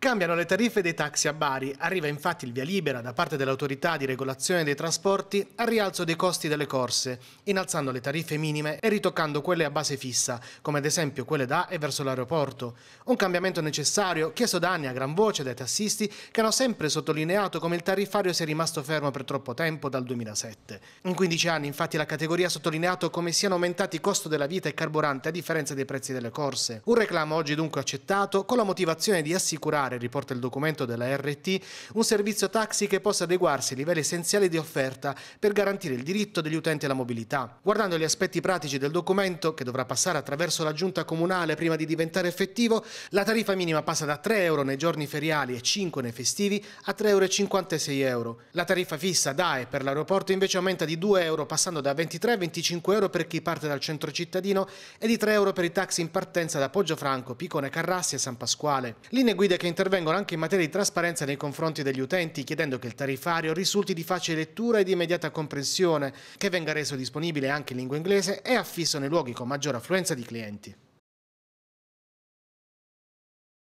Cambiano le tariffe dei taxi a Bari, arriva infatti il via libera da parte dell'autorità di regolazione dei trasporti al rialzo dei costi delle corse, innalzando le tariffe minime e ritoccando quelle a base fissa, come ad esempio quelle da e verso l'aeroporto. Un cambiamento necessario chiesto da anni a gran voce dai tassisti che hanno sempre sottolineato come il tariffario sia rimasto fermo per troppo tempo dal 2007. In 15 anni infatti la categoria ha sottolineato come siano aumentati il costo della vita e carburante a differenza dei prezzi delle corse. Un reclamo oggi dunque accettato con la motivazione di assicurare sviluppare, riporta il documento della RT, un servizio taxi che possa adeguarsi ai livelli essenziali di offerta per garantire il diritto degli utenti alla mobilità. Guardando gli aspetti pratici del documento, che dovrà passare attraverso la giunta comunale prima di diventare effettivo, la tariffa minima passa da 3 euro nei giorni feriali e 5 nei festivi a 3,56 euro. La tariffa fissa DAE per l'aeroporto invece aumenta di 2 euro passando da 23 a 25 euro per chi parte dal centro cittadino e di 3 euro per i taxi in partenza da Poggio Franco, Picone Carrassi e San Pasquale. Linee guida che intervengono intervengono anche in materia di trasparenza nei confronti degli utenti, chiedendo che il tarifario risulti di facile lettura e di immediata comprensione, che venga reso disponibile anche in lingua inglese e affisso nei luoghi con maggiore affluenza di clienti.